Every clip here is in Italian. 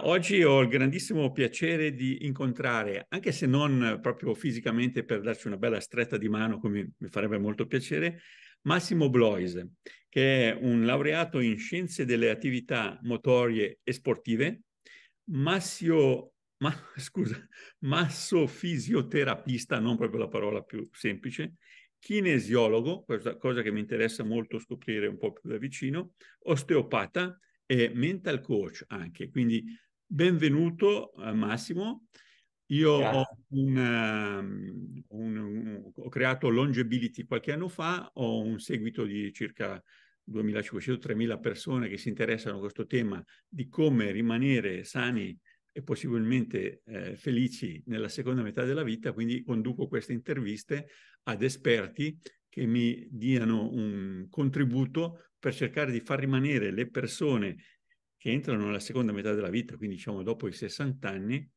Oggi ho il grandissimo piacere di incontrare, anche se non proprio fisicamente per darci una bella stretta di mano, come mi farebbe molto piacere, Massimo Bloise, che è un laureato in scienze delle attività motorie e sportive, massio, ma, scusa, massofisioterapista, non proprio la parola più semplice, kinesiologo, questa cosa che mi interessa molto scoprire un po' più da vicino, osteopata e mental coach anche, quindi benvenuto eh, Massimo. Io ho, un, ehm, un, un, ho, creato Longebility qualche anno fa, ho un seguito di circa 2.500-3.000 persone che si interessano a questo tema di come rimanere sani e possibilmente eh, felici nella seconda metà della vita, quindi conduco queste interviste ad esperti che mi diano un contributo per cercare di far rimanere le persone che entrano nella seconda metà della vita, quindi diciamo dopo i 60 anni,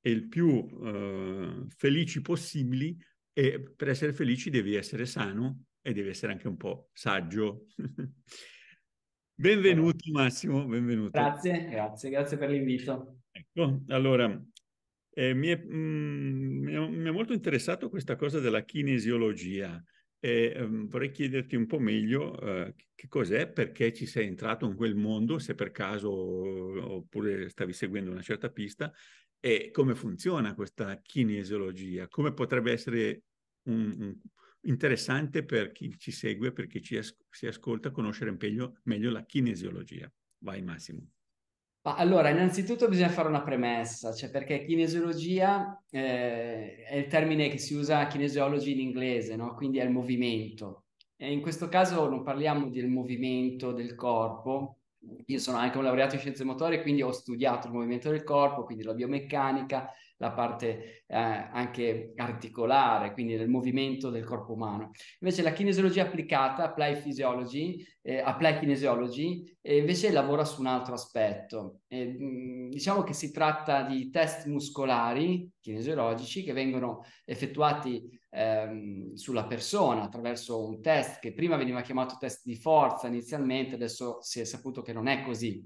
e il più eh, felici possibili e per essere felici devi essere sano e devi essere anche un po' saggio. benvenuto Massimo, benvenuto. Grazie, grazie, grazie per l'invito. Ecco, allora, eh, mi, è, mh, mm, mi, è, mi, è, molto interessato questa cosa della kinesiologia. E, um, vorrei chiederti un po' meglio uh, che cos'è, perché ci sei entrato in quel mondo, se per caso oppure stavi seguendo una certa pista, e come funziona questa kinesiologia, come potrebbe essere un, un, interessante per chi ci segue, per chi ci as- si ascolta, conoscere meglio, meglio la kinesiologia. Vai Massimo. Ma allora, innanzitutto bisogna fare una premessa, cioè perché kinesiologia eh, è il termine che si usa kinesiologi in inglese, no? quindi è il movimento. E in questo caso non parliamo del movimento del corpo, io sono anche un laureato in scienze motorie, quindi ho studiato il movimento del corpo, quindi la biomeccanica, la parte eh, anche articolare, quindi del movimento del corpo umano. Invece la kinesiologia applicata, apply physiology, eh, apply kinesiology, eh, invece lavora su un altro aspetto. Eh, diciamo che si tratta di test muscolari kinesiologici che vengono effettuati ehm, sulla persona attraverso un test che prima veniva chiamato test di forza inizialmente, adesso si è saputo che non è così.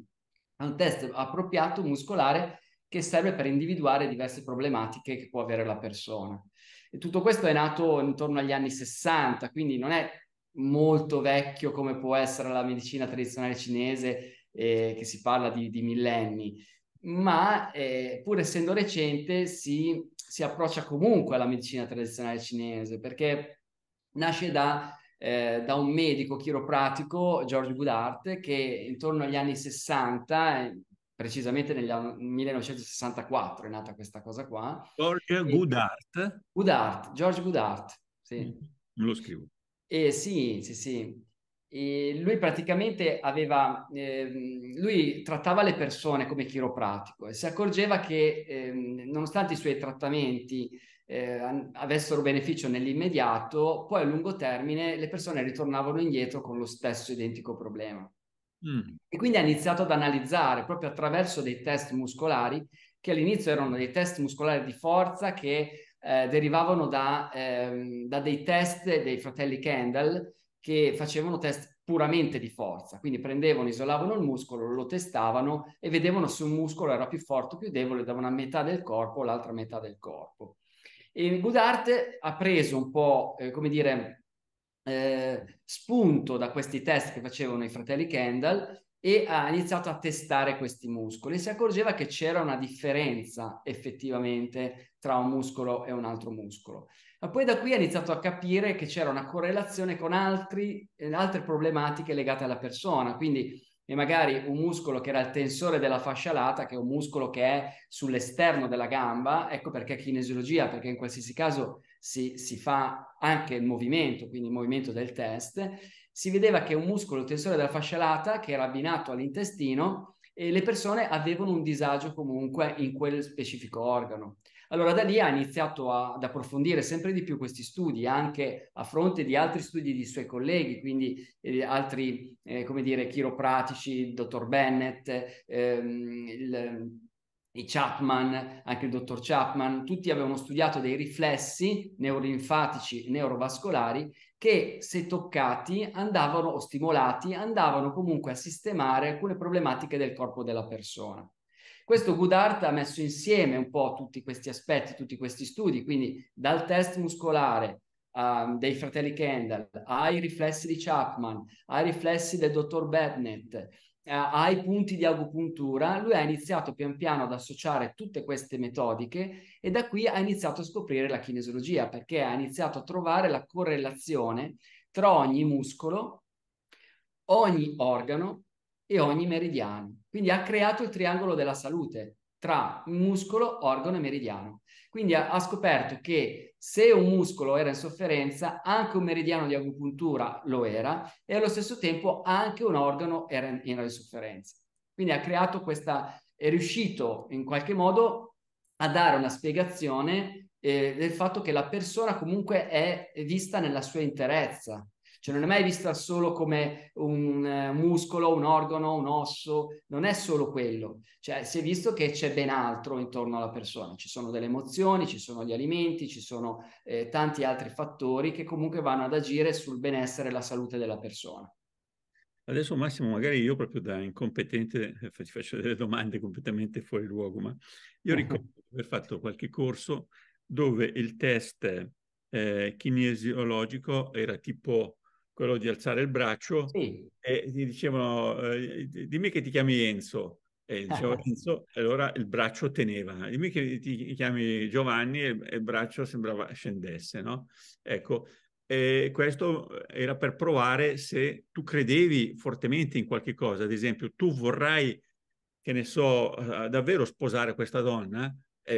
È un test appropriato muscolare che serve per individuare diverse problematiche che può avere la persona. E tutto questo è nato intorno agli anni 60, quindi non è molto vecchio come può essere la medicina tradizionale cinese, eh, che si parla di, di millenni, ma eh, pur essendo recente si, si, approccia comunque alla medicina tradizionale cinese, perché nasce da, eh, da un medico chiropratico, George Goodhart, che intorno agli anni 60 precisamente nel 1964 è nata questa cosa qua. George Goodhart. Goodhart, George Goodhart, sì. Mm, lo scrivo. Eh, sì, sì, sì. E lui praticamente aveva, eh, lui trattava le persone come chiropratico e si accorgeva che eh, nonostante i suoi trattamenti eh, avessero beneficio nell'immediato, poi a lungo termine le persone ritornavano indietro con lo stesso identico problema. Mm. E quindi ha iniziato ad analizzare proprio attraverso dei test muscolari, che all'inizio erano dei test muscolari di forza che eh, derivavano da, ehm, da, dei test dei fratelli Kendall che facevano test puramente di forza, quindi prendevano, isolavano il muscolo, lo testavano e vedevano se un muscolo era più forte o più debole da una metà del corpo o l'altra metà del corpo. E Goodart ha preso un po', eh, come dire, eh, spunto da questi test che facevano i fratelli Kendall e ha iniziato a testare questi muscoli. Si accorgeva che c'era una differenza effettivamente tra un muscolo e un altro muscolo. Ma poi da qui ha iniziato a capire che c'era una correlazione con altri, eh, altre problematiche legate alla persona. Quindi e magari un muscolo che era il tensore della fascia lata, che è un muscolo che è sull'esterno della gamba, ecco perché è kinesiologia, perché in qualsiasi caso si, si fa anche il movimento, quindi il movimento del test, si vedeva che un muscolo tensore della fascia lata che era abbinato all'intestino e le persone avevano un disagio comunque in quel specifico organo. Allora da lì ha iniziato a, ad approfondire sempre di più questi studi, anche a fronte di altri studi di suoi colleghi, quindi eh, altri, eh, come dire, chiropratici, il dottor Bennett, ehm, il, i Chapman, anche il dottor Chapman, tutti avevano studiato dei riflessi neurolinfatici e neurovascolari che se toccati andavano o stimolati andavano comunque a sistemare alcune problematiche del corpo della persona. Questo Goodhart ha messo insieme un po' tutti questi aspetti, tutti questi studi, quindi dal test muscolare um, dei fratelli Kendall ai riflessi di Chapman, ai riflessi del dottor Bennett, eh, ai punti di agopuntura, lui ha iniziato pian piano ad associare tutte queste metodiche e da qui ha iniziato a scoprire la kinesiologia perché ha iniziato a trovare la correlazione tra ogni muscolo, ogni organo e ogni meridiano. Quindi ha creato il triangolo della salute tra muscolo, organo e meridiano. Quindi ha, ha scoperto che se un muscolo era in sofferenza, anche un meridiano di agopuntura lo era e allo stesso tempo anche un organo era in, in sofferenza. Quindi ha creato questa, è riuscito in qualche modo a dare una spiegazione eh, del fatto che la persona comunque è vista nella sua interezza, cioè non è mai vista solo come un eh, muscolo, un organo, un osso, non è solo quello. Cioè si è visto che c'è ben altro intorno alla persona. Ci sono delle emozioni, ci sono gli alimenti, ci sono eh, tanti altri fattori che comunque vanno ad agire sul benessere e la salute della persona. Adesso Massimo, magari io proprio da incompetente eh, ti faccio delle domande completamente fuori luogo, ma io ricordo di aver fatto qualche corso dove il test eh, kinesiologico era tipo quello di alzare il braccio, sì. e gli dicevano, eh, dimmi che ti chiami Enzo. E dicevo Enzo, allora il braccio teneva. Dimmi che ti chiami Giovanni e, e il braccio sembrava scendesse, no? Ecco, e questo era per provare se tu credevi fortemente in qualche cosa. Ad esempio, tu vorrai, che ne so, eh, davvero sposare questa donna? E,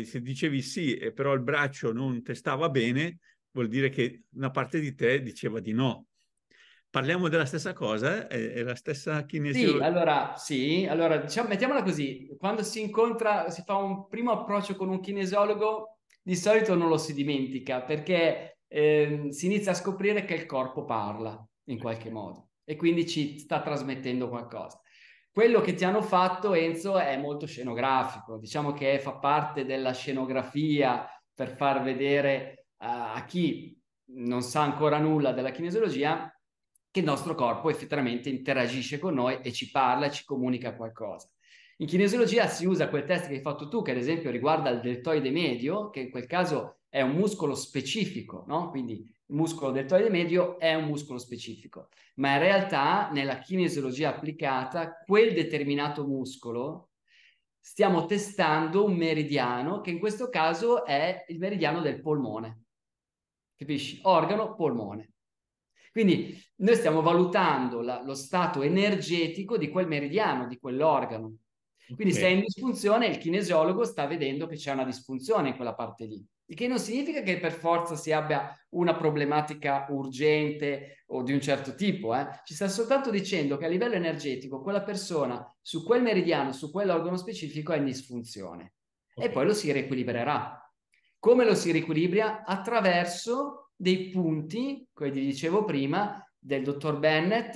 e, se dicevi sì, però il braccio non testava bene, vuol dire che una parte di te diceva di no. Parliamo della stessa cosa, è, è la stessa kinesiologia. Sì, allora, sì, allora diciamo, mettiamola così, quando si incontra, si fa un primo approccio con un kinesiologo, di solito non lo si dimentica perché eh, si inizia a scoprire che il corpo parla in qualche modo e quindi ci sta trasmettendo qualcosa. Quello che ti hanno fatto, Enzo, è molto scenografico, diciamo che fa parte della scenografia per far vedere eh, a chi non sa ancora nulla della kinesiologia che il nostro corpo effettivamente interagisce con noi e ci parla e ci comunica qualcosa. In kinesiologia si usa quel test che hai fatto tu, che ad esempio riguarda il deltoide medio, che in quel caso è un muscolo specifico, no? Quindi il muscolo deltoide medio è un muscolo specifico, ma in realtà nella kinesiologia applicata quel determinato muscolo stiamo testando un meridiano che in questo caso è il meridiano del polmone. Capisci? Organo, polmone. Quindi noi stiamo valutando la, lo stato energetico di quel meridiano, di quell'organo. Quindi okay. se è in disfunzione, il kinesiologo sta vedendo che c'è una disfunzione in quella parte lì. Il che non significa che per forza si abbia una problematica urgente o di un certo tipo. Eh? Ci sta soltanto dicendo che a livello energetico quella persona su quel meridiano, su quell'organo specifico è in disfunzione. Okay. E poi lo si riequilibrerà. Come lo si riequilibra? Attraverso dei punti, come vi dicevo prima, del dottor Bennett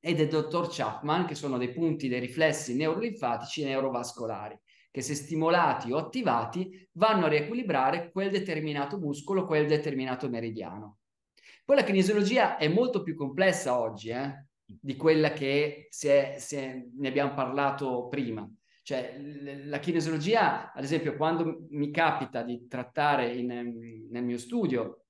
e del dottor Chapman, che sono dei punti dei riflessi neurolinfatici e neurovascolari, che se stimolati o attivati vanno a riequilibrare quel determinato muscolo, quel determinato meridiano. Poi la kinesiologia è molto più complessa oggi eh, di quella che si è, si è, ne abbiamo parlato prima. Cioè, la kinesiologia, ad esempio, quando mi capita di trattare in, nel mio studio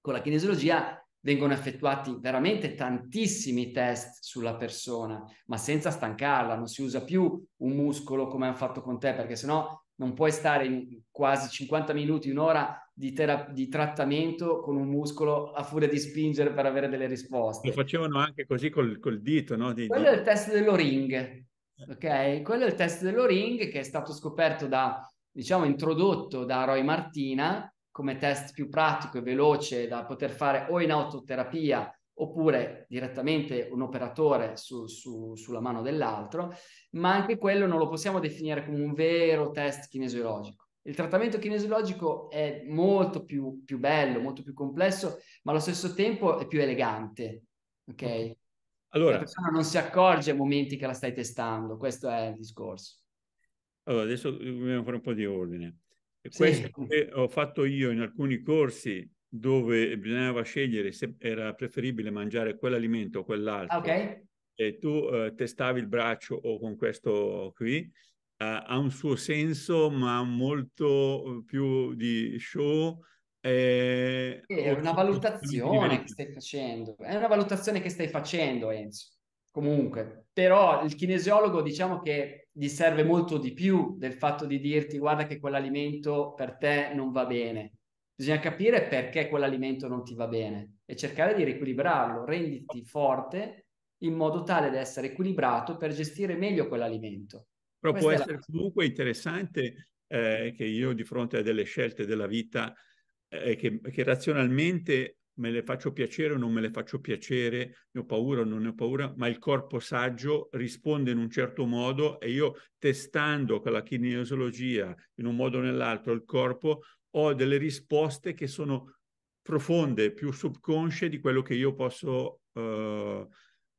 con la kinesiologia, vengono effettuati veramente tantissimi test sulla persona, ma senza stancarla, non si usa più un muscolo come hanno fatto con te, perché sennò non puoi stare in quasi 50 minuti, un'ora di, terap- di, trattamento con un muscolo a furia di spingere per avere delle risposte. Lo facevano anche così col, col dito, no? Di, Quello di... è il test dell'O-ring, ok? Quello è il test dell'O-ring che è stato scoperto da, diciamo, introdotto da Roy Martina come test più pratico e veloce da poter fare o in autoterapia oppure direttamente un operatore su, su, sulla mano dell'altro, ma anche quello non lo possiamo definire come un vero test kinesiologico. Il trattamento kinesiologico è molto più, più bello, molto più complesso, ma allo stesso tempo è più elegante, ok? Allora, la persona non si accorge ai momenti che la stai testando, questo è il discorso. Allora, adesso dobbiamo eh, fare un po' di ordine. Questo sì. che ho fatto io in alcuni corsi dove bisognava scegliere se era preferibile mangiare quell'alimento o quell'altro. Ah, okay. E tu eh, testavi il braccio o con questo qui, eh, ha un suo senso, ma molto eh, più di show eh, è una valutazione che stai facendo, è una valutazione che stai facendo, Enzo. Comunque, però il kinesiologo diciamo che gli serve molto di più del fatto di dirti guarda che quell'alimento per te non va bene. Bisogna capire perché quell'alimento non ti va bene e cercare di riequilibrarlo, renditi forte in modo tale da essere equilibrato per gestire meglio quell'alimento. Però Questa può essere la... comunque interessante eh, che io di fronte a delle scelte della vita eh, che, che, razionalmente me le faccio piacere o non me le faccio piacere, ne ho paura o non ne ho paura, ma il corpo saggio risponde in un certo modo e io testando con la kinesiologia in un modo o nell'altro il corpo ho delle risposte che sono profonde, più subconsce di quello che io posso eh,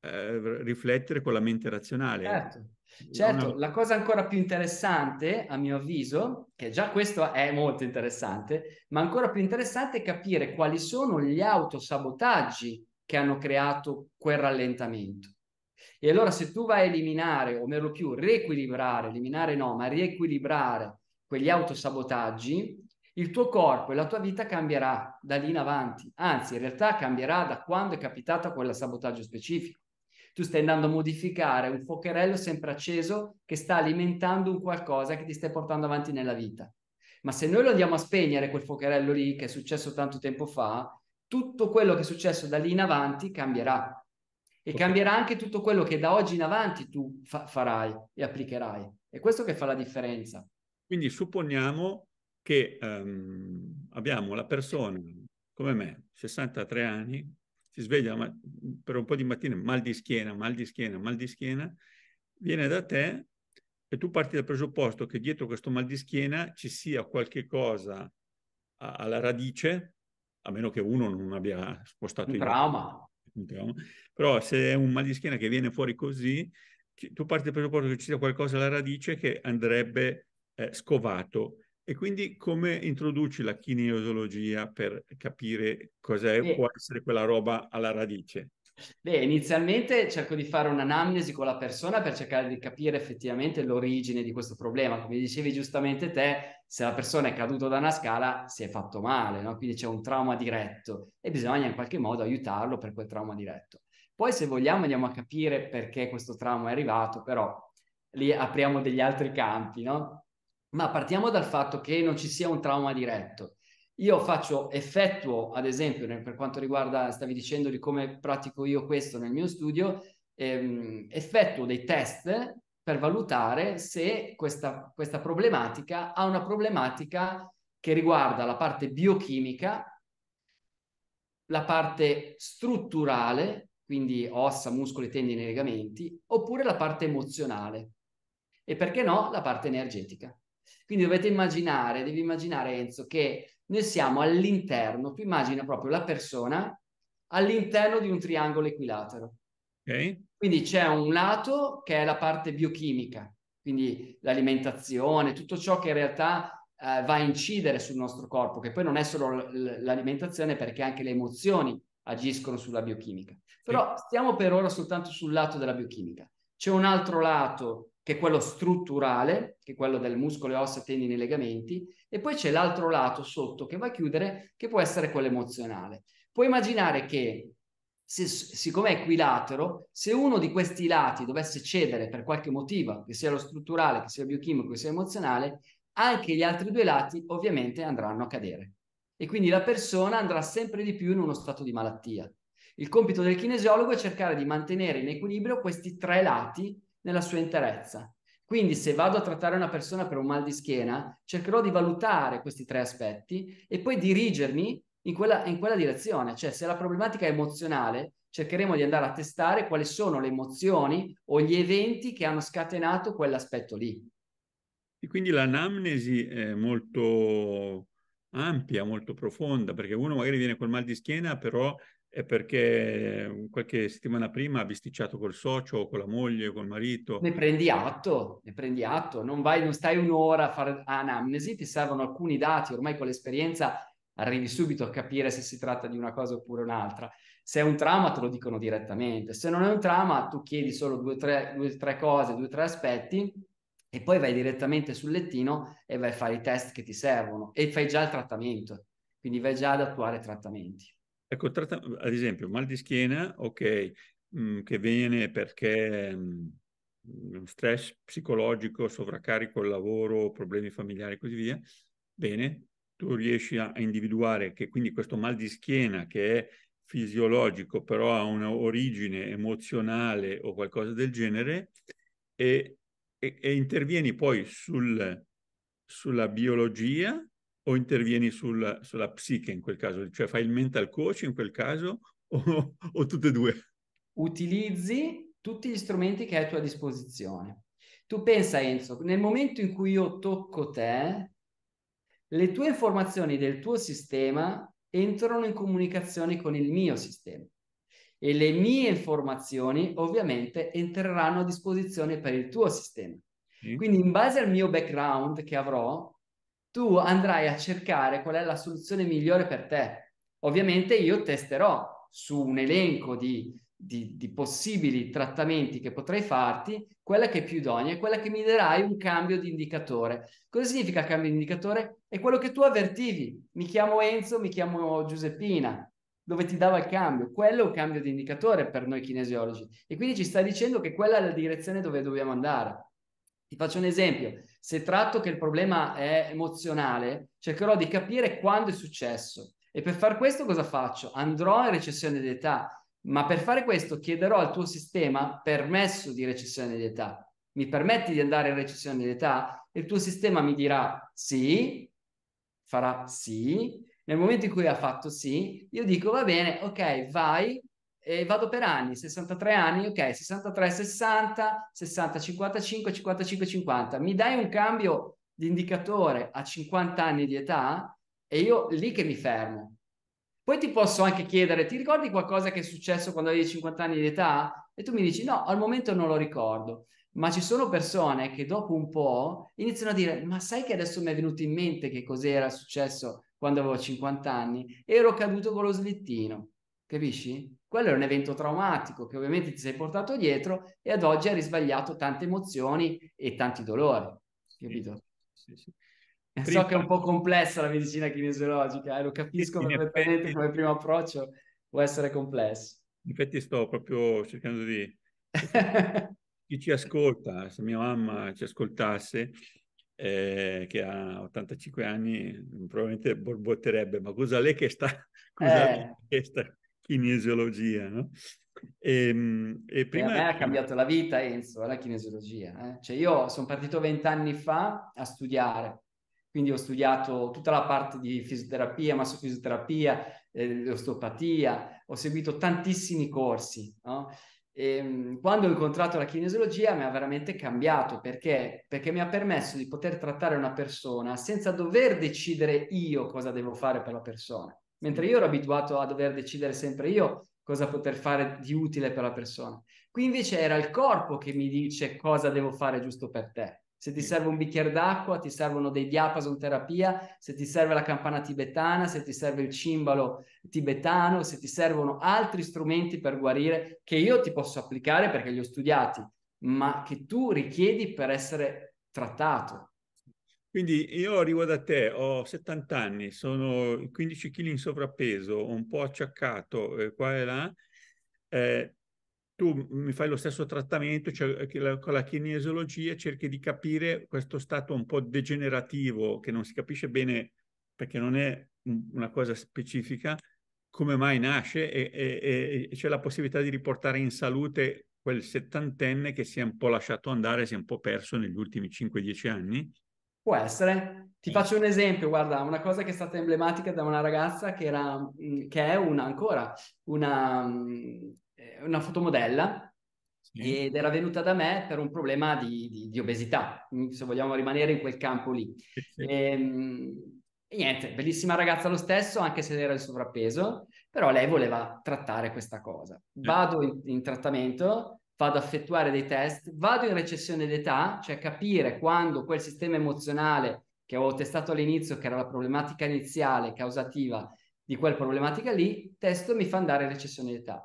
eh, riflettere con la mente razionale. Certo. Certo, la cosa ancora più interessante, a mio avviso, che già questo è molto interessante, ma ancora più interessante è capire quali sono gli autosabotaggi che hanno creato quel rallentamento. E allora se tu vai a eliminare, o meno più, riequilibrare, eliminare no, ma riequilibrare quegli autosabotaggi, il tuo corpo e la tua vita cambierà da lì in avanti. Anzi, in realtà cambierà da quando è capitato quel sabotaggio specifico tu stai andando a modificare un fuocherello sempre acceso che sta alimentando un qualcosa che ti stai portando avanti nella vita. Ma se noi lo andiamo a spegnere quel fuocherello lì che è successo tanto tempo fa, tutto quello che è successo da lì in avanti cambierà. E okay. cambierà anche tutto quello che da oggi in avanti tu fa- farai e applicherai. È questo che fa la differenza. Quindi supponiamo che um, abbiamo la persona come me, 63 anni, si sveglia per un po' di mattina, mal di schiena, mal di schiena, mal di schiena, viene da te e tu parti dal presupposto che dietro questo mal di schiena ci sia qualche cosa alla radice, a meno che uno non abbia spostato il trauma. un trauma. Però se è un mal di schiena che viene fuori così, tu parti dal presupposto che ci sia qualcosa alla radice che andrebbe eh, scovato e quindi come introduci la kinesiologia per capire cos'è, e... può essere quella roba alla radice? Beh, inizialmente cerco di fare un'anamnesi con la persona per cercare di capire effettivamente l'origine di questo problema. Come dicevi giustamente te, se la persona è caduta da una scala si è fatto male, no? quindi c'è un trauma diretto e bisogna in qualche modo aiutarlo per quel trauma diretto. Poi se vogliamo andiamo a capire perché questo trauma è arrivato, però lì apriamo degli altri campi, no? Ma partiamo dal fatto che non ci sia un trauma diretto. Io faccio, effettuo, ad esempio, per quanto riguarda, stavi dicendo di come pratico io questo nel mio studio, ehm, effettuo dei test per valutare se questa, questa problematica ha una problematica che riguarda la parte biochimica, la parte strutturale, quindi ossa, muscoli, tendini e legamenti, oppure la parte emozionale e perché no la parte energetica. Quindi dovete immaginare, devi immaginare Enzo, che noi siamo all'interno, tu immagina proprio la persona all'interno di un triangolo equilatero. Okay. Quindi c'è un lato che è la parte biochimica, quindi l'alimentazione, tutto ciò che in realtà eh, va a incidere sul nostro corpo, che poi non è solo l- l'alimentazione perché anche le emozioni agiscono sulla biochimica. Però okay. stiamo per ora soltanto sul lato della biochimica. C'è un altro lato che è quello strutturale, che è quello del muscolo e ossa, tendini e legamenti, e poi c'è l'altro lato sotto che va a chiudere, che può essere quello emozionale. Puoi immaginare che, se, siccome è equilatero, se uno di questi lati dovesse cedere per qualche motivo, che sia lo strutturale, che sia biochimico, che sia emozionale, anche gli altri due lati ovviamente andranno a cadere. E quindi la persona andrà sempre di più in uno stato di malattia. Il compito del kinesiologo è cercare di mantenere in equilibrio questi tre lati nella sua interezza. Quindi se vado a trattare una persona per un mal di schiena, cercherò di valutare questi tre aspetti e poi dirigermi in quella, in quella direzione. Cioè se la problematica è emozionale, cercheremo di andare a testare quali sono le emozioni o gli eventi che hanno scatenato quell'aspetto lì. E quindi l'anamnesi è molto ampia, molto profonda, perché uno magari viene col mal di schiena, però è perché ehm, qualche settimana prima ha bisticciato col socio, con la moglie, col marito. Ne prendi atto, ne prendi atto, non, vai, non stai un'ora a fare anamnesi, ti servono alcuni dati, ormai con l'esperienza arrivi subito a capire se si tratta di una cosa oppure un'altra. Se è un trauma te lo dicono direttamente, se non è un trauma tu chiedi solo due o tre, tre cose, due o tre aspetti e poi vai direttamente sul lettino e vai a fare i test che ti servono e fai già il trattamento, quindi vai già ad attuare trattamenti. Ecco, tratta, ad esempio, mal di schiena, ok, mh, mm, che viene perché mh, mm, stress psicologico, sovraccarico al lavoro, problemi familiari e così via, bene, tu riesci a, a individuare che quindi questo mal di schiena che è fisiologico, però ha un'origine emozionale o qualcosa del genere, e, e, e intervieni poi sul, sulla biologia o intervieni sul, sulla psiche in quel caso? Cioè fai il mental coach in quel caso o, o tutte e due? Utilizzi tutti gli strumenti che hai a tua disposizione. Tu pensa Enzo, nel momento in cui io tocco te, le tue informazioni del tuo sistema entrano in comunicazione con il mio sistema e le mie informazioni ovviamente entreranno a disposizione per il tuo sistema. Quindi in base al mio background che avrò, tu andrai a cercare qual è la soluzione migliore per te. Ovviamente io testerò su un elenco di, di, di possibili trattamenti che potrei farti quella che è più idonea e quella che mi darai un cambio di indicatore. Cosa significa cambio di indicatore? È quello che tu avvertivi. Mi chiamo Enzo, mi chiamo Giuseppina, dove ti dava il cambio. Quello è un cambio di indicatore per noi kinesiologi e quindi ci sta dicendo che quella è la direzione dove dobbiamo andare. Ti faccio un esempio se tratto che il problema è emozionale, cercherò di capire quando è successo. E per far questo cosa faccio? Andrò in recessione di età, ma per fare questo chiederò al tuo sistema permesso di recessione di età. Mi permetti di andare in recessione di età? Il tuo sistema mi dirà sì, farà sì. Nel momento in cui ha fatto sì, io dico va bene, ok, vai, e vado per anni, 63 anni, ok, 63, 60, 60, 55, 55, 50. Mi dai un cambio di indicatore a 50 anni di età e io lì che mi fermo. Poi ti posso anche chiedere, ti ricordi qualcosa che è successo quando avevi 50 anni di età? E tu mi dici, no, al momento non lo ricordo. Ma ci sono persone che dopo un po' iniziano a dire, ma sai che adesso mi è venuto in mente che cos'era successo quando avevo 50 anni? Ero caduto con lo slittino capisci? Quello è un evento traumatico che ovviamente ti sei portato dietro e ad oggi hai risvegliato tante emozioni e tanti dolori, capito? Sì, sì, sì. Eh, so che è un po' complessa la medicina kinesiologica, eh, lo capisco perfettamente effetti... come primo approccio può essere complesso. In effetti sto proprio cercando di... Chi ci ascolta, se mia mamma ci ascoltasse, eh, che ha 85 anni, probabilmente borbotterebbe, ma cosa lei che sta, eh. che sta kinesiologia, no? Ehm, e, e eh, prima... e a me ha cambiato la vita Enzo, la kinesiologia. Eh? Cioè io sono partito vent'anni fa a studiare, quindi ho studiato tutta la parte di fisioterapia, massofisioterapia, eh, osteopatia, ho seguito tantissimi corsi. No? E, ehm, quando ho incontrato la kinesiologia mi ha veramente cambiato perché? perché mi ha permesso di poter trattare una persona senza dover decidere io cosa devo fare per la persona mentre io ero abituato a dover decidere sempre io cosa poter fare di utile per la persona. Qui invece era il corpo che mi dice cosa devo fare giusto per te. Se ti serve un bicchiere d'acqua, ti servono dei diapason terapia, se ti serve la campana tibetana, se ti serve il cimbalo tibetano, se ti servono altri strumenti per guarire che io ti posso applicare perché li ho studiati, ma che tu richiedi per essere trattato. Quindi io arrivo da te, ho 70 anni, sono 15 kg in sovrappeso, un po' acciaccato eh, qua e là. Eh, tu mi fai lo stesso trattamento cioè, eh, la, con la kinesiologia, cerchi di capire questo stato un po' degenerativo che non si capisce bene perché non è una cosa specifica, come mai nasce e, e, e c'è la possibilità di riportare in salute quel settantenne che si è un po' lasciato andare, si è un po' perso negli ultimi 5-10 anni Può essere. Ti sì. faccio un esempio, guarda, una cosa che è stata emblematica da una ragazza che, era, mm, che è una, ancora una, mm, una fotomodella sì. ed era venuta da me per un problema di, di, di obesità, mm, se vogliamo rimanere in quel campo lì. Sì. E, ehm, e niente, bellissima ragazza lo stesso, anche se era in sovrappeso, però lei voleva trattare questa cosa. Vado in, in trattamento, vado a effettuare dei test, vado in recessione d'età, cioè capire quando quel sistema emozionale che avevo testato all'inizio, che era la problematica iniziale causativa di quella problematica lì, testo mi fa andare in recessione d'età.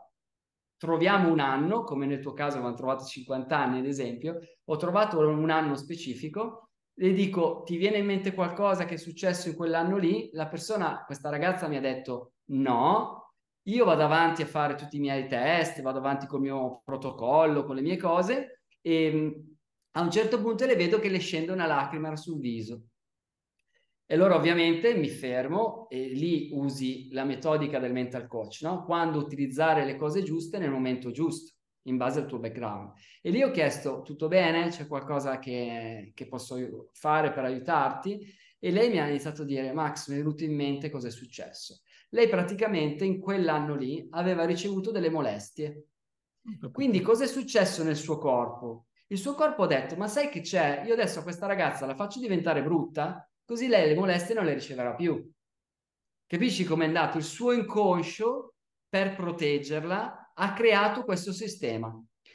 Troviamo un anno, come nel tuo caso avevano trovato 50 anni ad esempio, ho trovato un anno specifico, le dico ti viene in mente qualcosa che è successo in quell'anno lì? La persona, questa ragazza mi ha detto no, io vado avanti a fare tutti i miei test, vado avanti col mio protocollo, con le mie cose e ehm, a un certo punto le vedo che le scende una lacrima sul viso. E allora ovviamente mi fermo e lì usi la metodica del mental coach, no? Quando utilizzare le cose giuste nel momento giusto, in base al tuo background. E lì ho chiesto, tutto bene? C'è qualcosa che, che posso fare per aiutarti? E lei mi ha iniziato a dire, Max, mi è venuto in mente cosa è successo lei praticamente in quell'anno lì aveva ricevuto delle molestie. Quindi cosa è successo nel suo corpo? Il suo corpo ha detto, ma sai che c'è? Io adesso a questa ragazza la faccio diventare brutta, così lei le molestie non le riceverà più. Capisci com'è andato? Il suo inconscio, per proteggerla, ha creato questo sistema.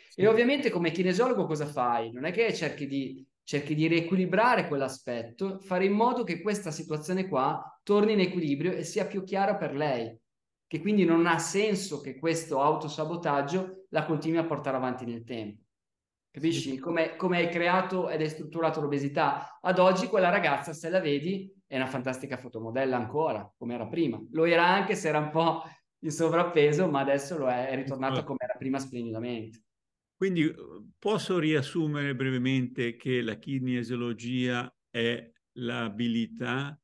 Sì. E ovviamente come kinesiologo cosa fai? Non è che cerchi di cerchi di riequilibrare quell'aspetto, fare in modo che questa situazione qua torni in equilibrio e sia più chiara per lei, che quindi non ha senso che questo autosabotaggio la continui a portare avanti nel tempo. Capisci? Sì. Come, come hai creato ed è strutturato l'obesità. Ad oggi quella ragazza, se la vedi, è una fantastica fotomodella ancora, come era prima. Lo era anche se era un po' in sovrappeso, ma adesso lo è, è ritornata come era prima splendidamente. Quindi uhm, posso riassumere brevemente che la kinesiologia è l'abilità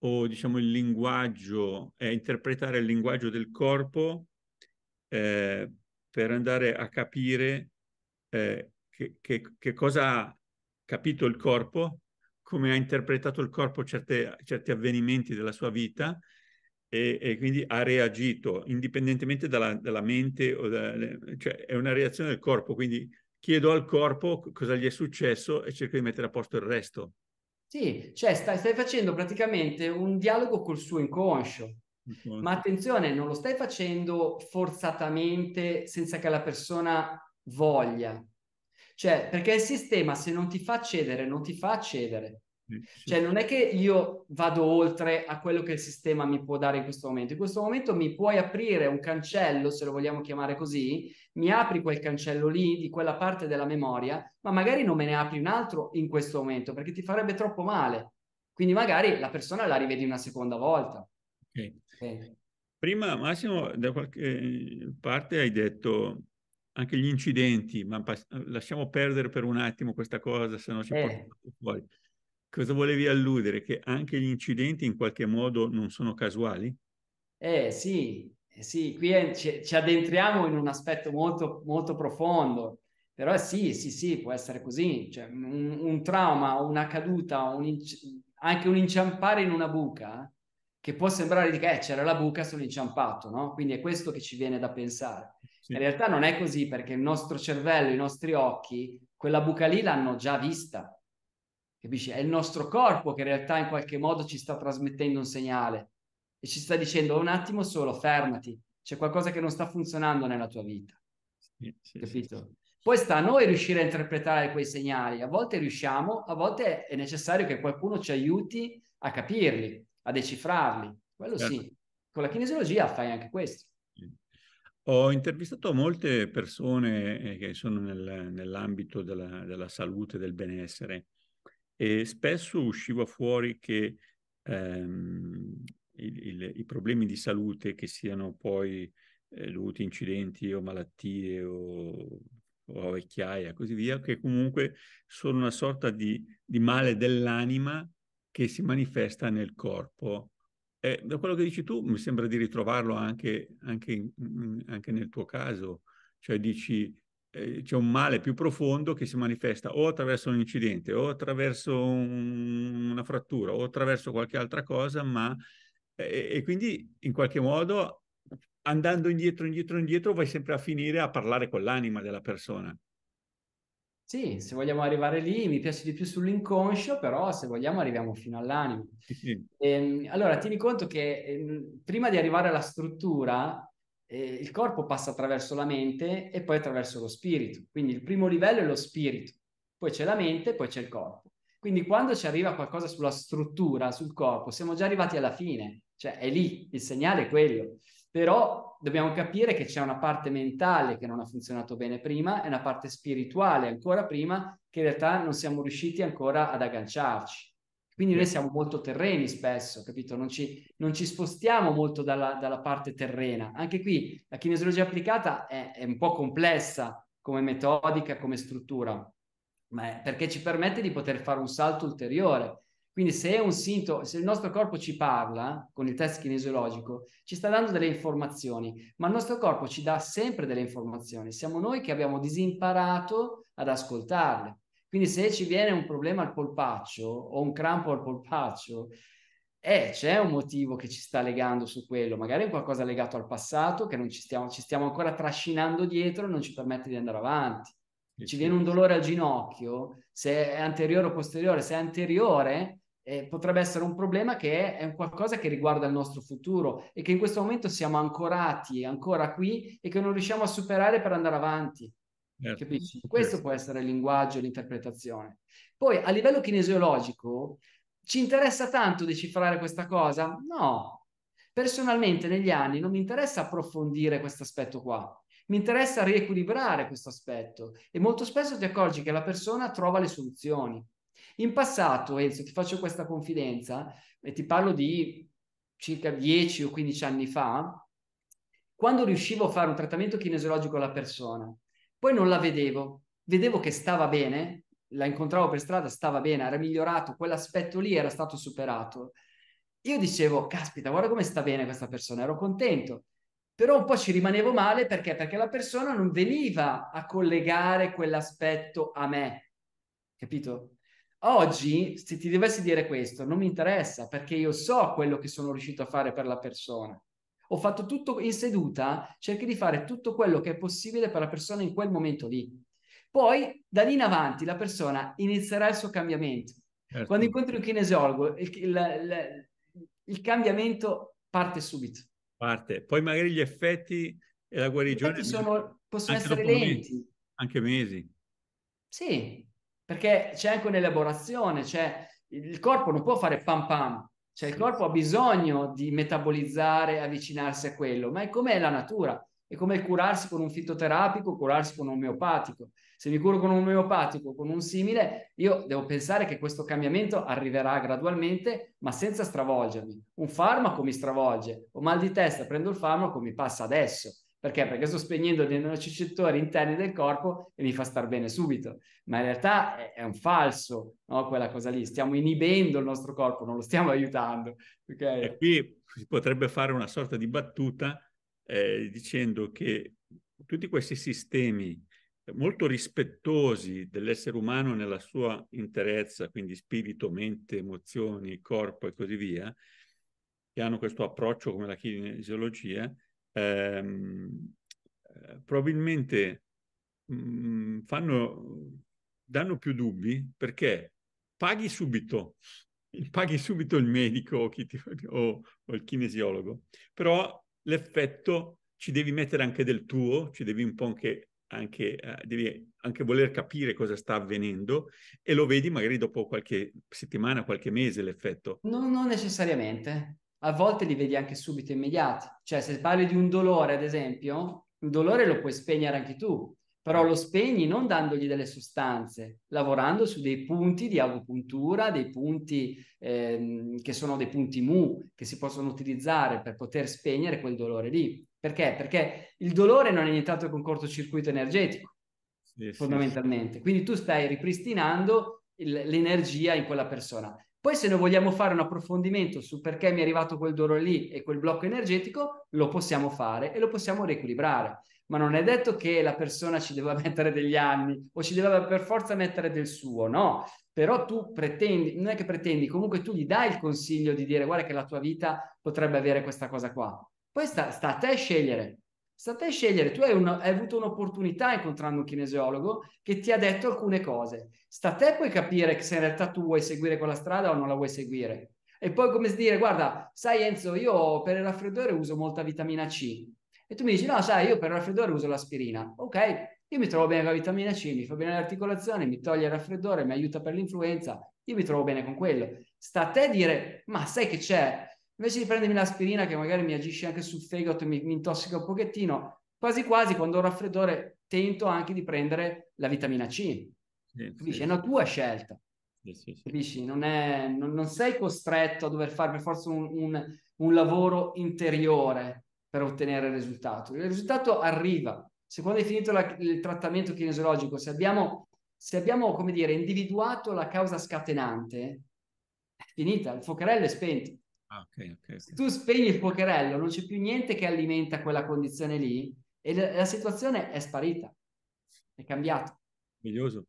o diciamo il linguaggio, è interpretare il linguaggio del corpo eh, per andare a capire eh, che, che, che, cosa ha capito il corpo, come ha interpretato il corpo certe, certi avvenimenti della sua vita e, e quindi ha reagito indipendentemente dalla, dalla mente, da, cioè è una reazione del corpo, quindi chiedo al corpo cosa gli è successo e cerco di mettere a posto il resto. Sì, cioè stai, stai facendo praticamente un dialogo col suo inconscio. Ma attenzione, non lo stai facendo forzatamente senza che la persona voglia. Cioè, perché il sistema se non ti fa cedere, non ti fa cedere. Cioè non è che io vado oltre a quello che il sistema mi può dare in questo momento. In questo momento mi puoi aprire un cancello, se lo vogliamo chiamare così, mi apri quel cancello lì di quella parte della memoria, ma magari non me ne apri un altro in questo momento perché ti farebbe troppo male. Quindi magari la persona la rivedi una seconda volta. Okay. Okay. Eh. Prima Massimo, da qualche eh, parte hai detto anche gli incidenti, ma pass- lasciamo perdere per un attimo questa cosa, se no ci eh. porta fuori Cosa volevi alludere? Che anche gli incidenti in qualche modo non sono casuali? Eh sì, eh, sì, qui è, ci, ci, addentriamo in un aspetto molto, molto profondo, però sì, sì, sì, può essere così, cioè, un, un, trauma, una caduta, un inc- anche un inciampare in una buca, che può sembrare di che eh, c'era la buca, sono inciampato, no? Quindi è questo che ci viene da pensare. Sì. In realtà non è così perché il nostro cervello, i nostri occhi, quella buca lì l'hanno già vista Capisci? È il nostro corpo che in realtà in qualche modo ci sta trasmettendo un segnale e ci sta dicendo un attimo solo, fermati, c'è qualcosa che non sta funzionando nella tua vita. Sì, sì, Capito? Sì, Poi sta a noi riuscire a interpretare quei segnali. A volte riusciamo, a volte è necessario che qualcuno ci aiuti a capirli, a decifrarli. Quello certo. sì. Con la kinesiologia fai anche questo. Ho intervistato molte persone eh, che sono nel, nell'ambito della, della salute del benessere e spesso usciva fuori che ehm, il, il, i problemi di salute, che siano poi eh, dovuti a incidenti o malattie o, o, vecchiaia e così via, che comunque sono una sorta di, di male dell'anima che si manifesta nel corpo. E da quello che dici tu mi sembra di ritrovarlo anche, anche, anche nel tuo caso, cioè dici eh, c'è un male più profondo che si manifesta o attraverso un incidente o attraverso un, una frattura o attraverso qualche altra cosa, ma eh, e quindi in qualche modo andando indietro, indietro, indietro vai sempre a finire a parlare con l'anima della persona. Sì, se vogliamo arrivare lì, mi piace di più sull'inconscio, però se vogliamo arriviamo fino all'anima. Sì. Ehm, allora, tieni conto che ehm, prima di arrivare alla struttura, eh, il corpo passa attraverso la mente e poi attraverso lo spirito. Quindi il primo livello è lo spirito, poi c'è la mente, poi c'è il corpo. Quindi quando ci arriva qualcosa sulla struttura, sul corpo, siamo già arrivati alla fine, cioè è lì, il segnale è quello. Però dobbiamo capire che c'è una parte mentale che non ha funzionato bene prima e una parte spirituale ancora prima che in realtà non siamo riusciti ancora ad agganciarci. Quindi noi siamo molto terreni spesso, capito? Non ci, non ci spostiamo molto dalla, dalla, parte terrena. Anche qui la kinesiologia applicata è, è un po' complessa come metodica, come struttura, ma è perché ci permette di poter fare un salto ulteriore. Quindi se è un sintomo, se il nostro corpo ci parla con il test kinesiologico, ci sta dando delle informazioni, ma il nostro corpo ci dà sempre delle informazioni. Siamo noi che abbiamo disimparato ad ascoltarle. Quindi se ci viene un problema al polpaccio o un crampo al polpaccio, eh, c'è un motivo che ci sta legando su quello, magari è qualcosa legato al passato che non ci stiamo, ci stiamo ancora trascinando dietro e non ci permette di andare avanti. Ci viene un dolore al ginocchio, se è anteriore o posteriore, se è anteriore eh, potrebbe essere un problema che è, è qualcosa che riguarda il nostro futuro e che in questo momento siamo ancorati ancora qui e che non riusciamo a superare per andare avanti. Certo, Capisci? Questo può essere il linguaggio, l'interpretazione. Poi a livello kinesiologico, ci interessa tanto decifrare questa cosa? No. Personalmente negli anni non mi interessa approfondire questo aspetto qua, mi interessa riequilibrare questo aspetto e molto spesso ti accorgi che la persona trova le soluzioni. In passato, Enzo, ti faccio questa confidenza e ti parlo di circa 10 o 15 anni fa, quando riuscivo a fare un trattamento kinesiologico alla persona, poi non la vedevo, vedevo che stava bene, la incontravo per strada, stava bene, era migliorato, quell'aspetto lì era stato superato. Io dicevo, caspita, guarda come sta bene questa persona, ero contento. Però un po' ci rimanevo male perché? Perché la persona non veniva a collegare quell'aspetto a me, capito? Oggi, se ti dovessi dire questo, non mi interessa perché io so quello che sono riuscito a fare per la persona ho fatto tutto in seduta, cerchi di fare tutto quello che è possibile per la persona in quel momento lì. Poi da lì in avanti la persona inizierà il suo cambiamento. Certo. Quando incontri un kinesiologo, il, il, il, il, cambiamento parte subito. Parte. Poi magari gli effetti e la guarigione sono, possono essere lenti. Mesi. Anche mesi. Sì, perché c'è anche un'elaborazione, cioè il corpo non può fare pam pam, cioè il corpo ha bisogno di metabolizzare, avvicinarsi a quello, ma è come la natura. È come curarsi con un fitoterapico, curarsi con un omeopatico. Se mi curo con un omeopatico, con un simile, io devo pensare che questo cambiamento arriverà gradualmente, ma senza stravolgermi. Un farmaco mi stravolge, ho mal di testa, prendo il farmaco, mi passa adesso. Perché? Perché sto spegnendo dei neurocicettori interni del corpo e mi fa star bene subito. Ma in realtà è, è un falso, no? Quella cosa lì. Stiamo inibendo il nostro corpo, non lo stiamo aiutando. Okay? E qui si potrebbe fare una sorta di battuta eh, dicendo che tutti questi sistemi molto rispettosi dell'essere umano nella sua interezza, quindi spirito, mente, emozioni, corpo e così via, che hanno questo approccio come la kinesiologia, ehm, eh, probabilmente mh, mm, fanno, danno più dubbi perché paghi subito, paghi subito il medico o, ti, o, o il kinesiologo, però l'effetto ci devi mettere anche del tuo, ci devi un po' anche, anche eh, devi anche voler capire cosa sta avvenendo e lo vedi magari dopo qualche settimana, qualche mese l'effetto. No, non necessariamente a volte li vedi anche subito immediati. Cioè, se parli di un dolore, ad esempio, il dolore lo puoi spegnere anche tu, però lo spegni non dandogli delle sostanze, lavorando su dei punti di agopuntura, dei punti ehm, che sono dei punti mu che si possono utilizzare per poter spegnere quel dolore lì. Perché? Perché il dolore non è nient'altro che un cortocircuito energetico, sì, fondamentalmente. Sì, sì. Quindi tu stai ripristinando l'energia in quella persona. Poi se noi vogliamo fare un approfondimento su perché mi è arrivato quel dolore lì e quel blocco energetico, lo possiamo fare e lo possiamo riequilibrare. Ma non è detto che la persona ci debba mettere degli anni o ci debba per forza mettere del suo, no. Però tu pretendi, non è che pretendi, comunque tu gli dai il consiglio di dire guarda che la tua vita potrebbe avere questa cosa qua. Poi sta, sta a te scegliere sta a scegliere, tu hai, una, hai, avuto un'opportunità incontrando un kinesiologo che ti ha detto alcune cose, sta a te poi capire se in realtà tu vuoi seguire quella strada o non la vuoi seguire. E poi come dire, guarda, sai Enzo, io per il raffreddore uso molta vitamina C. E tu mi dici, no, sai, io per il raffreddore uso l'aspirina. Ok, io mi trovo bene con la vitamina C, mi fa bene l'articolazione, mi toglie il raffreddore, mi aiuta per l'influenza, io mi trovo bene con quello. Sta a te dire, ma sai che c'è? Invece di prendermi l'aspirina che magari mi agisce anche sul fegato e mi, mi intossica un pochettino, quasi quasi quando ho un raffreddore tento anche di prendere la vitamina C. Sì, Capisci? Sì. È una tua scelta. Sì, Capisci? Non, è, non, non, sei costretto a dover fare per forza un, un, un lavoro interiore per ottenere il risultato. Il risultato arriva. Se quando hai finito la, il trattamento kinesiologico, se abbiamo, se abbiamo, come dire, individuato la causa scatenante, è finita, il focarello è spento. Ah, okay, okay, okay. Tu spegni il fuocherello, non c'è più niente che alimenta quella condizione lì e la, la situazione è sparita, è cambiata. Meraviglioso.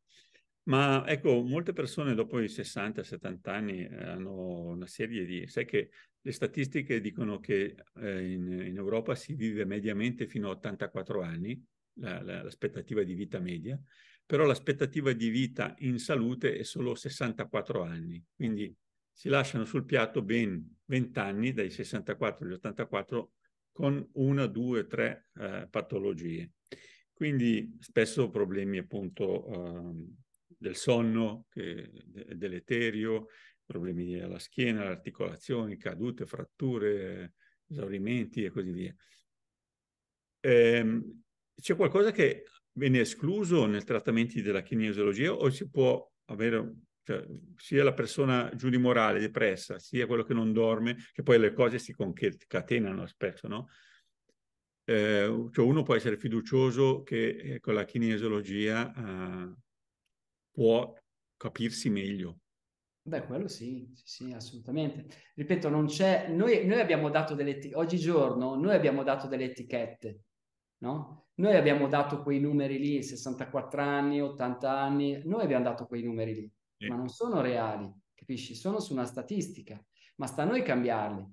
Ma ecco, molte persone dopo i 60-70 anni eh, hanno una serie di... Sai che le statistiche dicono che eh, in, in, Europa si vive mediamente fino a 84 anni, la, la, l'aspettativa di vita media, però l'aspettativa di vita in salute è solo 64 anni, quindi si lasciano sul piatto ben 20 anni, dai 64 agli 84, con una, due, tre eh, patologie. Quindi spesso problemi appunto eh, del sonno, che, dell'eterio, problemi alla schiena, articolazioni, cadute, fratture, esaurimenti e così via. Ehm, c'è qualcosa che viene escluso nel trattamento della kinesiologia o si può avere cioè, sia la persona giù di morale, depressa, sia quello che non dorme, che poi le cose si concatenano spesso, no? Eh, cioè uno può essere fiducioso che eh, con la kinesiologia eh, può capirsi meglio. Beh, quello sì, sì, sì, assolutamente. Ripeto, non c'è... Noi, noi abbiamo dato delle... Oggigiorno noi abbiamo dato delle etichette, no? Noi abbiamo dato quei numeri lì, 64 anni, 80 anni, noi abbiamo dato quei numeri lì sì. ma non sono reali, capisci? Sono su una statistica, ma sta a noi cambiarli.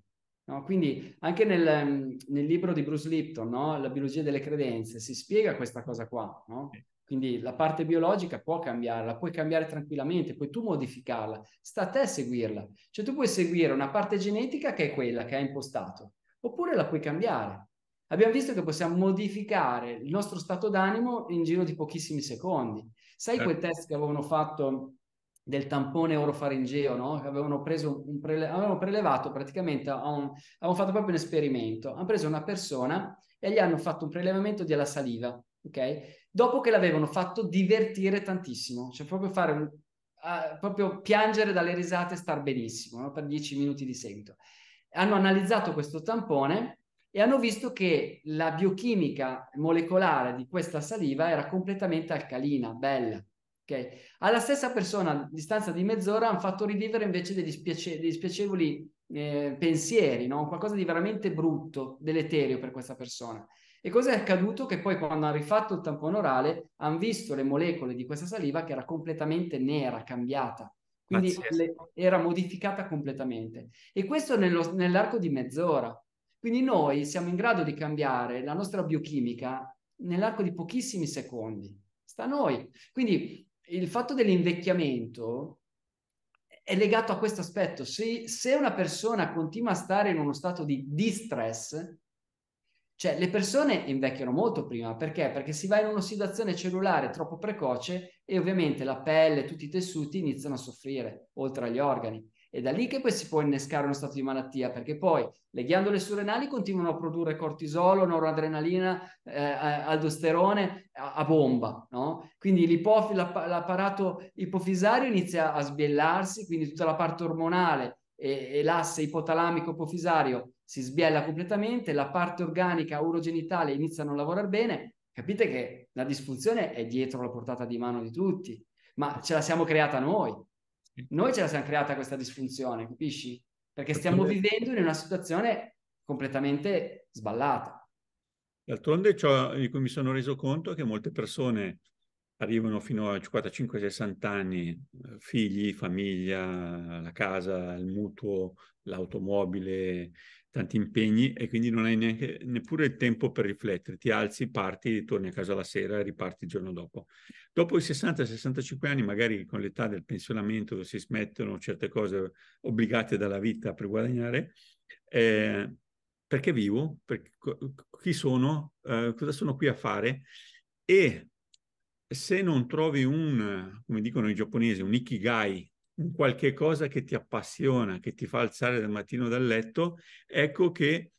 No? Quindi anche nel, mm, nel, libro di Bruce Lipton, no? La biologia delle credenze, si spiega questa cosa qua, no? sì. Quindi la parte biologica può cambiarla, puoi cambiare tranquillamente, puoi tu modificarla, sta a te seguirla. Cioè tu puoi seguire una parte genetica che è quella che hai impostato, oppure la puoi cambiare. Abbiamo visto che possiamo modificare il nostro stato d'animo in giro di pochissimi secondi. Sai eh. quel certo. test che avevano fatto del tampone orofaringeo, no? avevano, preso un prele- avevano prelevato praticamente, un, avevano fatto proprio un esperimento, hanno preso una persona e gli hanno fatto un prelevamento della saliva, ok? Dopo che l'avevano fatto divertire tantissimo, cioè proprio fare un, uh, proprio piangere dalle risate e star benissimo no? per dieci minuti di seguito. Hanno analizzato questo tampone e hanno visto che la biochimica molecolare di questa saliva era completamente alcalina, bella Okay? Alla stessa persona, a distanza di mezz'ora, hanno fatto rivivere invece degli, spiace- degli spiacevoli eh, pensieri, no? qualcosa di veramente brutto, deleterio per questa persona. E cos'è accaduto? Che poi quando hanno rifatto il tampone orale hanno visto le molecole di questa saliva che era completamente nera, cambiata, quindi le, era modificata completamente. E questo nello, nell'arco di mezz'ora. Quindi noi siamo in grado di cambiare la nostra biochimica nell'arco di pochissimi secondi. Sta a noi. Quindi il fatto dell'invecchiamento è legato a questo aspetto. Se, se, una persona continua a stare in uno stato di distress, cioè le persone invecchiano molto prima, perché? Perché si va in un'ossidazione cellulare troppo precoce e ovviamente la pelle, tutti i tessuti iniziano a soffrire, oltre agli organi. È da lì che poi si può innescare uno stato di malattia, perché poi le ghiandole surrenali continuano a produrre cortisolo, noradrenalina, eh, eh, aldosterone a, a bomba, no? Quindi l'ipof- l'app- l'apparato ipofisario inizia a sbiellarsi, quindi tutta la parte ormonale e, e l'asse ipotalamico-ipofisario si sbiella completamente, la parte organica urogenitale inizia a non lavorare bene, capite che la disfunzione è dietro la portata di mano di tutti, ma ce la siamo creata noi. Noi ce la siamo creata questa disfunzione, capisci? Perché stiamo vivendo in una situazione completamente sballata. D'altronde ciò di cui mi sono reso conto è che molte persone arrivano fino a 55-60 anni, eh, figli, famiglia, la casa, il mutuo, l'automobile, tanti impegni e quindi non hai neanche, neppure il tempo per riflettere. Ti alzi, parti, torni a casa la sera e riparti il giorno dopo. Dopo i 60-65 anni, magari con l'età del pensionamento si smettono certe cose obbligate dalla vita per guadagnare, eh, perché vivo? Per, chi sono? Eh, cosa sono qui a fare? E se non trovi un, come dicono i giapponesi, un ikigai, un qualche cosa che ti appassiona, che ti fa alzare dal mattino dal letto, ecco che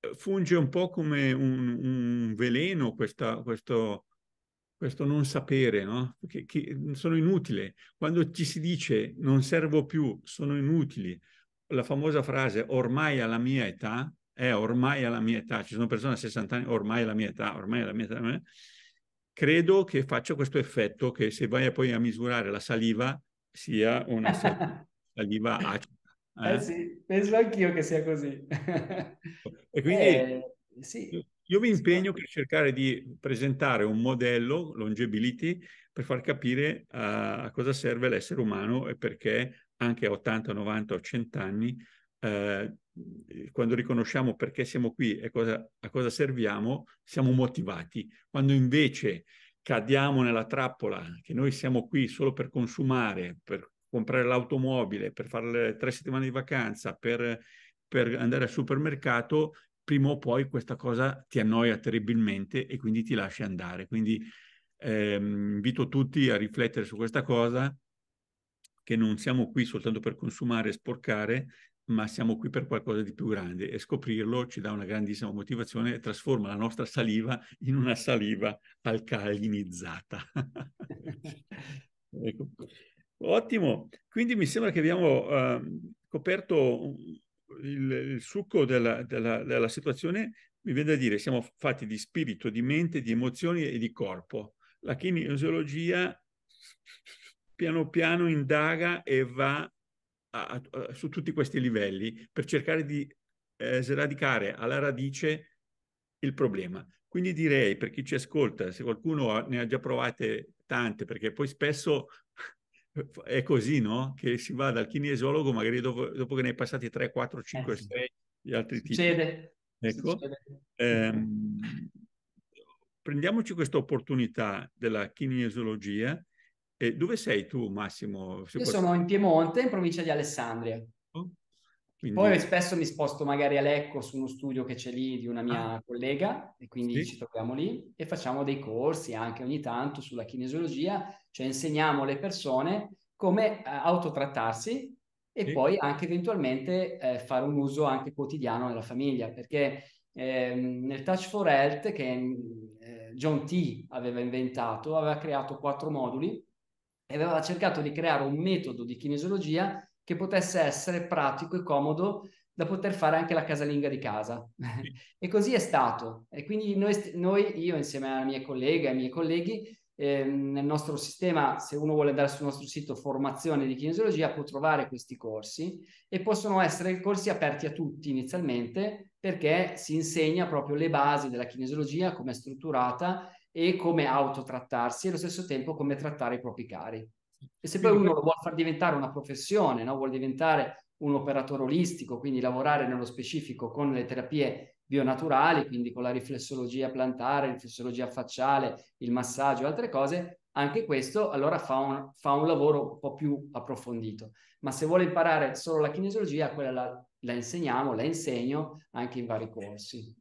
eh, funge un po' come un, un veleno questa, questo, questo, non sapere, no? che, che sono inutile. Quando ci si dice non servo più, sono inutili, la famosa frase ormai alla mia età, è ormai alla mia età, ci sono persone a 60 anni, ormai alla mia età, ormai alla mia età, credo che faccia questo effetto che se vai poi a misurare la saliva sia una saliva acida. Eh? eh sì, penso anch'io che sia così. e quindi eh, sì. io mi impegno per cercare di presentare un modello, longevity, per far capire a, eh, a cosa serve l'essere umano e perché anche a 80, 90 o 100 anni eh, Mhmm, quando riconosciamo perché siamo qui e cosa, a cosa serviamo, siamo motivati. Quando invece cadiamo nella trappola che noi siamo qui solo per consumare, per comprare l'automobile, per fare le tre settimane di vacanza, per, per andare al supermercato, prima o poi questa cosa ti annoia terribilmente e quindi ti lascia andare. Quindi ehm, invito tutti a riflettere su questa cosa, che non siamo qui soltanto per consumare e sporcare, ma siamo qui per qualcosa di più grande e scoprirlo ci dà una grandissima motivazione e trasforma la nostra saliva in una saliva alcalinizzata. ecco. Ottimo, quindi mi sembra che abbiamo eh, coperto il, il succo della, della, della situazione, mi viene da dire, siamo fatti di spirito, di mente, di emozioni e di corpo. La kinesiologia piano piano indaga e va a, a, su tutti questi livelli per cercare di eh, sradicare alla radice il problema. Quindi direi per chi ci ascolta, se qualcuno ha, ne ha già provate tante, perché poi spesso è così, no? Che si va dal kinesiologo magari dopo, dopo che ne hai passati 3, 4, 5, eh, 6 gli altri succede. tipi. Ecco. Succede. Ehm, prendiamoci questa opportunità della kinesiologia e dove sei tu, Massimo? Io posso... sono in Piemonte, in provincia di Alessandria. Oh, quindi... Poi spesso mi sposto magari a Lecco su uno studio che c'è lì di una mia ah. collega e quindi sì. ci troviamo lì e facciamo dei corsi anche ogni tanto sulla kinesiologia, cioè insegniamo alle persone come eh, autotrattarsi e sì. poi anche eventualmente eh, fare un uso anche quotidiano nella famiglia, perché eh, nel Touch for Health che mm, eh, John T aveva inventato, aveva creato quattro moduli e aveva cercato di creare un metodo di kinesiologia che potesse essere pratico e comodo da poter fare anche la casalinga di casa. e così è stato. E quindi noi, noi io insieme alla mia collega e ai miei colleghi, eh, nel nostro sistema, se uno vuole andare sul nostro sito formazione di kinesiologia, può trovare questi corsi e possono essere corsi aperti a tutti inizialmente perché si insegna proprio le basi della kinesiologia, come è strutturata e come autotrattarsi e allo stesso tempo come trattare i propri cari. E se poi uno lo vuole far diventare una professione, no? vuole diventare un operatore olistico, quindi lavorare nello specifico con le terapie bionaturali, quindi con la riflessologia plantare, riflessologia facciale, il massaggio e altre cose, anche questo allora fa un, fa un, lavoro un po' più approfondito. Ma se vuole imparare solo la kinesiologia, quella la, la insegniamo, la insegno anche in vari corsi.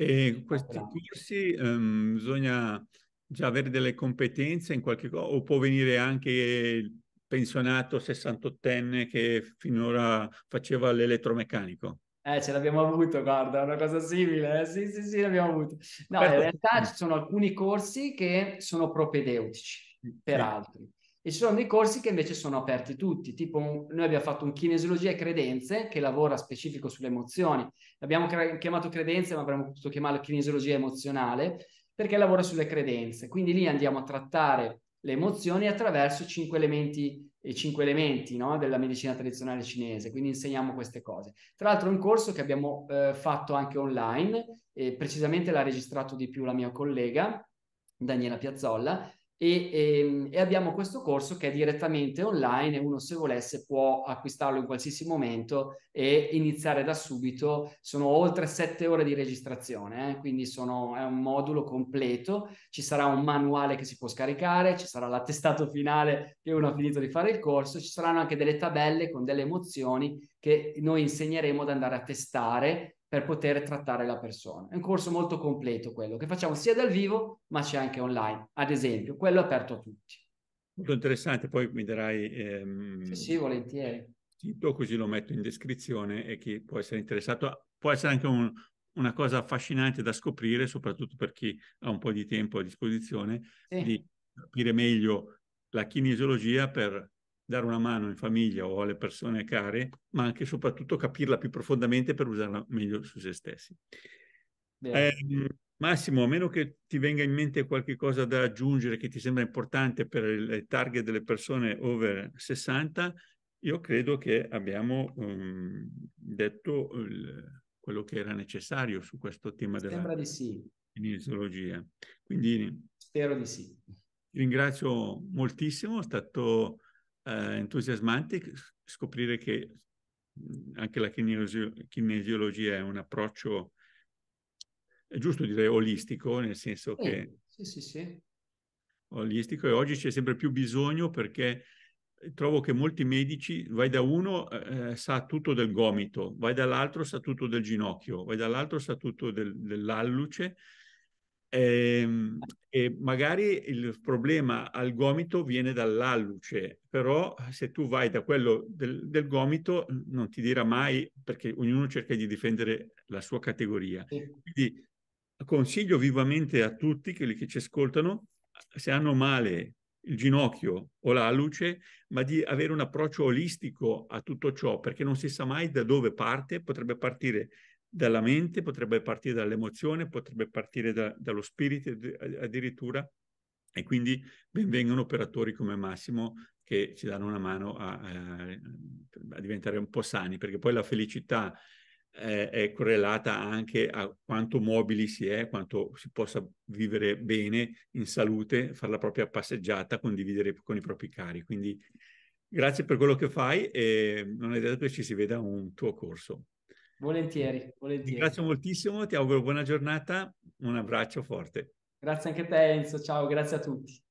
E questi corsi um, bisogna già avere delle competenze in qualche cosa, o può venire anche il pensionato 68enne che finora faceva l'elettromeccanico? Eh, ce l'abbiamo avuto, guarda, una cosa simile. Eh? Sì, sì, sì, l'abbiamo avuto. No, Però... in certo. realtà ci sono alcuni corsi che sono propedeutici per sì. altri. E ci sono dei corsi che invece sono aperti tutti, tipo un, noi abbiamo fatto un kinesiologia e credenze che lavora specifico sulle emozioni. L'abbiamo cre- chiamato credenze, ma avremmo potuto chiamarlo kinesiologia emozionale perché lavora sulle credenze. Quindi lì andiamo a trattare le emozioni attraverso cinque elementi, i eh, cinque elementi no? della medicina tradizionale cinese. Quindi insegniamo queste cose. Tra l'altro è un corso che abbiamo eh, fatto anche online, precisamente l'ha registrato di più la mia collega Daniela Piazzolla, e, e, ehm, e, abbiamo questo corso che è direttamente online e uno se volesse può acquistarlo in qualsiasi momento e iniziare da subito. Sono oltre sette ore di registrazione, eh? quindi sono, è un modulo completo, ci sarà un manuale che si può scaricare, ci sarà l'attestato finale che uno ha finito di fare il corso, ci saranno anche delle tabelle con delle emozioni che noi insegneremo ad andare a testare per poter trattare la persona. È un corso molto completo quello che facciamo sia dal vivo, ma c'è anche online. Ad esempio, quello è aperto a tutti. Molto interessante, poi mi darai... Ehm... Sì, sì, volentieri. Sito, così lo metto in descrizione e chi può essere interessato può essere anche un, una cosa affascinante da scoprire, soprattutto per chi ha un po' di tempo a disposizione, sì. di capire meglio la kinesiologia per dare una mano in famiglia o alle persone care, ma anche e soprattutto capirla più profondamente per usarla meglio su se stessi. Eh, Massimo, a meno che ti venga in mente qualche cosa da aggiungere che ti sembra importante per il target delle persone over 60, io credo che abbiamo um, detto il, quello che era necessario su questo tema sembra della di sì. kinesiologia. Quindi spero di sì. Ti ringrazio moltissimo, è stato eh, entusiasmanti scoprire che anche la kinesi- kinesiologia è un approccio, è giusto dire olistico, nel senso eh, che... Sì, sì, sì. Olistico e oggi c'è sempre più bisogno perché trovo che molti medici, vai da uno, eh, sa tutto del gomito, vai dall'altro, sa tutto del ginocchio, vai dall'altro, sa tutto del, dell'alluce Ehm, e magari il problema al gomito viene dall'alluce, però eh, se tu vai da quello del, del, gomito non ti dirà mai perché ognuno cerca di difendere la sua categoria. Quindi consiglio vivamente a tutti quelli che ci ascoltano, se hanno male il ginocchio o l'alluce, ma di avere un approccio olistico a tutto ciò, perché non si sa mai da dove parte, potrebbe partire dalla mente, potrebbe partire dall'emozione, potrebbe partire da, dallo spirito addirittura e quindi benvengono operatori come Massimo che ci danno una mano a, a, diventare un po' sani, perché poi la felicità eh, è correlata anche a quanto mobili si è, quanto si possa vivere bene, in salute, fare la propria passeggiata, condividere con i propri cari. Quindi grazie per quello che fai e non è detto che ci si veda un tuo corso. Volentieri, volentieri. Grazie moltissimo, ti auguro buona giornata, un abbraccio forte. Grazie anche a te Enzo, ciao, grazie a tutti.